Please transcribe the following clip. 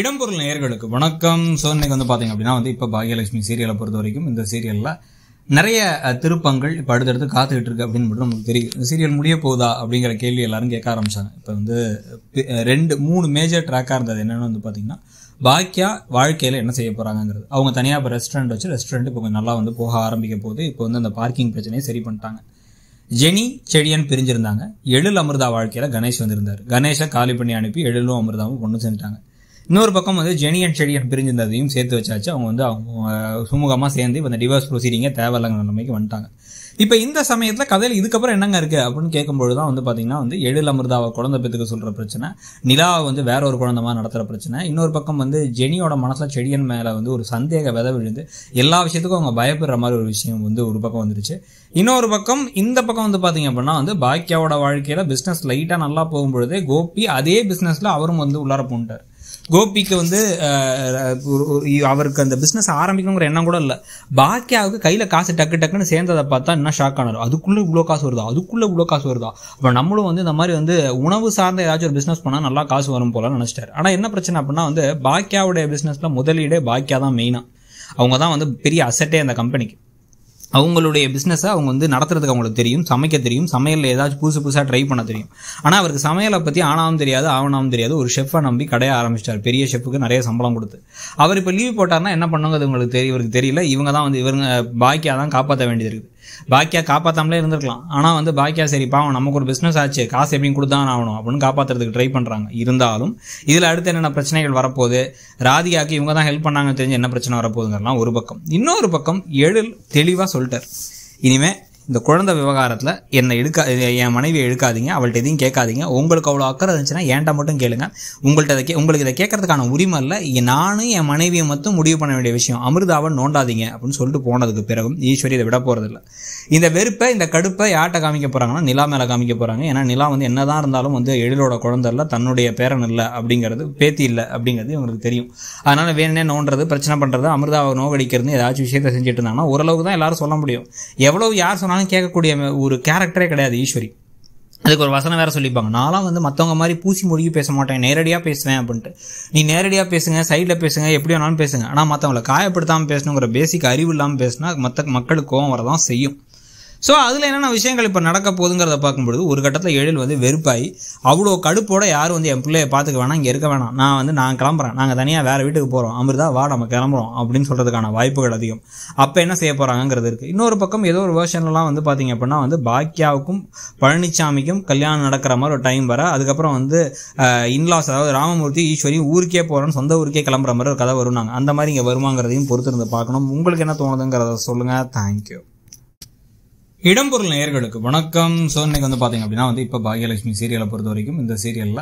இடம்பொருள் நேர்களுக்கு வணக்கம் ஸோ இன்னைக்கு வந்து பார்த்தீங்க அப்படின்னா வந்து இப்போ பாகியலட்சுமி சீரியலை பொறுத்த வரைக்கும் இந்த சீரியலில் நிறைய திருப்பங்கள் இப்போ அடுத்தடுத்து காத்துக்கிட்டு இருக்கு அப்படின்னு மட்டும் நமக்கு தெரியும் சீரியல் முடிய போகுதா அப்படிங்கிற கேள்வி எல்லாரும் கேட்க ஆரம்பிச்சாங்க இப்போ வந்து ரெண்டு மூணு மேஜர் ட்ராக்காக இருந்தது என்னென்னு வந்து பார்த்தீங்கன்னா பாக்கியா வாழ்க்கையில் என்ன செய்ய போகிறாங்கிறது அவங்க தனியாக இப்போ ரெஸ்டாரண்ட் வச்சு ரெஸ்டாரண்ட் இப்போ கொஞ்சம் நல்லா வந்து போக ஆரம்பிக்க போது இப்போ வந்து அந்த பார்க்கிங் பிரச்சனையை சரி பண்ணிட்டாங்க ஜெனி செடியன் பிரிஞ்சிருந்தாங்க எழில் அமிர்தா வாழ்க்கையில் கணேஷ் வந்திருந்தார் கணேஷை காலி பண்ணி அனுப்பி எழிலும் அமிர்தாவும் பொண்ணு சென்றுட்டாங்க இன்னொரு பக்கம் வந்து ஜெனியன் செடியன் பிரிஞ்சிருந்ததையும் சேர்த்து வச்சாச்சு அவங்க வந்து அவங்க சுமூகமாக சேர்ந்து இப்போ இந்த டிவோர்ஸ் ப்ரொசீடிங்கே தேவையில்லைங்கிற நிலைமைக்கு வந்துட்டாங்க இப்போ இந்த சமயத்தில் கதையில் இதுக்கப்புறம் என்னங்க இருக்குது அப்படின்னு கேட்கும்பொழுது தான் வந்து பார்த்தீங்கன்னா வந்து எழில் அமிர்தாவை குழந்தை பெற்றுக்க சொல்கிற பிரச்சனை நிலாவை வந்து வேற ஒரு குழந்த மாதிரி நடத்துகிற பிரச்சனை இன்னொரு பக்கம் வந்து ஜெனியோட மனசில் செடியன் மேலே வந்து ஒரு சந்தேக விதை விழுந்து எல்லா விஷயத்துக்கும் அவங்க பயப்படுற மாதிரி ஒரு விஷயம் வந்து ஒரு பக்கம் வந்துருச்சு இன்னொரு பக்கம் இந்த பக்கம் வந்து பார்த்தீங்க அப்படின்னா வந்து பாக்கியாவோட வாழ்க்கையில் பிஸ்னஸ் லைட்டாக நல்லா போகும்பொழுது கோபி அதே பிஸ்னஸில் அவரும் வந்து உள்ளார போன்ட்டார் கோபிக்கு வந்து அவருக்கு அந்த பிஸ்னஸ் ஆரம்பிக்கணுங்கிற எண்ணம் கூட இல்லை பாக்கியாவுக்கு கையில் காசு டக்கு டக்குன்னு சேர்ந்ததை பார்த்தா என்ன ஷாக் ஆனாரு அதுக்குள்ளே இவ்வளோ காசு வருதா அதுக்குள்ளே இவ்வளோ காசு வருதா அப்போ நம்மளும் வந்து இந்த மாதிரி வந்து உணவு சார்ந்த ஏதாச்சும் ஒரு பிஸ்னஸ் பண்ணால் நல்லா காசு வரும் போலன்னு நினச்சிட்டார் ஆனால் என்ன பிரச்சனை அப்படின்னா வந்து பாக்கியாவுடைய பிஸ்னஸில் முதலீடே பாக்கியா தான் மெயினாக அவங்க தான் வந்து பெரிய அசட்டே அந்த கம்பெனிக்கு அவங்களுடைய பிஸ்னஸை அவங்க வந்து நடத்துறதுக்கு அவங்களுக்கு தெரியும் சமைக்க தெரியும் சமையலில் ஏதாச்சும் புதுசு புதுசாக ட்ரை பண்ண தெரியும் ஆனால் அவருக்கு சமையலை பற்றி ஆனாவும் தெரியாது ஆவனாவும் தெரியாது ஒரு ஷெஃபை நம்பி கடையை ஆரம்பிச்சிட்டார் பெரிய ஷெஃபுக்கு நிறைய சம்பளம் கொடுத்து அவர் இப்போ லீவ் போட்டார்னா என்ன பண்ணுங்கிறது உங்களுக்கு தெரிய இவருக்கு தெரியல இவங்க தான் வந்து இவங்க பாக்கியாக தான் காப்பாற்ற வேண்டியது இருக்குது பாக்கியா காப்பாற்றாமலே இருந்திருக்கலாம் ஆனால் வந்து பாக்கியா சரி பாவம் நமக்கு ஒரு பிஸ்னஸ் ஆச்சு காசு எப்படியும் கொடுத்தான் ஆகணும் அப்படின்னு காப்பாற்றுறதுக்கு ட்ரை பண்ணுறாங்க இருந்தாலும் இதில் அடுத்து என்னென்ன பிரச்சனைகள் வரப்போகுது ராதிகாக்கு இவங்க தான் ஹெல்ப் பண்ணாங்கன்னு தெரிஞ்சு என்ன பிரச்சனை வரப்போகுதுங்கிறலாம் ஒரு பக்கம் இன்னொரு பக்கம் எழில் தெளிவாக சொல்லிட்டார் இனிமேல் இந்த குழந்தை விவகாரத்தில் என்னை எடுக்கா என் மனைவியை எடுக்காதீங்க அவள்கிட்ட எதையும் கேட்காதீங்க உங்களுக்கு அவ்வளோ அக்கறை இருந்துச்சுன்னா ஏன்டா மட்டும் கேளுங்க உங்கள்கிட்ட அதை கே உங்களுக்கு இதை கேட்கறதுக்கான உரிமை இல்லை நானும் என் மனைவியை மட்டும் முடிவு பண்ண வேண்டிய விஷயம் அமிர்தாவை நோண்டாதீங்க அப்படின்னு சொல்லிட்டு போனதுக்கு பிறகும் ஈஸ்வரி இதை விட போகிறதில்ல இந்த வெறுப்பை இந்த கடுப்பை யார்கிட்ட காமிக்க போகிறாங்கன்னா நிலா மேலே காமிக்க போகிறாங்க ஏன்னா நிலா வந்து என்ன தான் இருந்தாலும் வந்து எழிலோட குழந்தை இல்லை தன்னுடைய பேரன் இல்லை அப்படிங்கிறது பேத்தி இல்லை அப்படிங்கிறது இவங்களுக்கு தெரியும் அதனால் வேணுனே நோண்டுறது பிரச்சனை பண்ணுறது அமிர்தாவை நோவடிக்கிறது ஏதாச்சும் விஷயத்தை செஞ்சுட்டு இருந்தாங்கன்னா ஓரளவுக்கு தான் எல்லாரும் சொல்ல முடியும் எவ்வளோ யார் சொன்னால் சொன்னாலும் கேட்கக்கூடிய ஒரு கேரக்டரே கிடையாது ஈஸ்வரி அதுக்கு ஒரு வசனம் வேறு சொல்லிப்பாங்க நான்லாம் வந்து மற்றவங்க மாதிரி பூசி முழுகி பேச மாட்டேன் நேரடியாக பேசுவேன் அப்படின்ட்டு நீ நேரடியாக பேசுங்க சைடில் பேசுங்க எப்படி வேணாலும் பேசுங்க ஆனால் மற்றவங்களை காயப்படுத்தாமல் பேசணுங்கிற பேசிக் அறிவு இல்லாமல் பேசினா மற்ற மக்களுக்கு கோவம் வரதான் செய்யும் ஸோ அதில் என்னென்ன விஷயங்கள் இப்போ நடக்க போகுதுங்கிறத பார்க்கும்பொழுது ஒரு கட்டத்தில் எழில் வந்து வெறுப்பாகி அவ்வளோ கடுப்போட யாரும் வந்து என் பிள்ளையை பார்த்துக்க வேணாம் இங்கே இருக்க வேணாம் நான் வந்து நான் கிளம்புறேன் நாங்கள் தனியாக வேறு வீட்டுக்கு போகிறோம் அமிர்தா வா நம்ம கிளம்புறோம் அப்படின்னு சொல்கிறதுக்கான வாய்ப்புகள் அதிகம் அப்போ என்ன செய்ய போகிறாங்கிறது இருக்குது இன்னொரு பக்கம் ஏதோ ஒரு வேர்ஷன்லாம் வந்து பார்த்திங்க அப்படின்னா வந்து பாக்கியாவுக்கும் பழனிசாமிக்கும் கல்யாணம் நடக்கிற மாதிரி ஒரு டைம் வர அதுக்கப்புறம் வந்து இன்லாஸ் அதாவது ராமமூர்த்தி ஈஸ்வரி ஊருக்கே போகிறோன்னு சொந்த ஊருக்கே கிளம்புற மாதிரி ஒரு கதை வருவாங்க அந்த மாதிரி இங்கே வருமாங்கிறதையும் பொறுத்திருந்து பார்க்கணும் உங்களுக்கு என்ன தோணுதுங்கிறத சொல்லுங்கள் தேங்க்யூ இடம்பொருள் நேயர்களுக்கு வணக்கம் சோ இன்னைக்கு வந்து பாத்தீங்க அப்படின்னா வந்து இப்போ பாகியலட்சுமி சீரியலை பொறுத்த வரைக்கும் இந்த சீரியலில்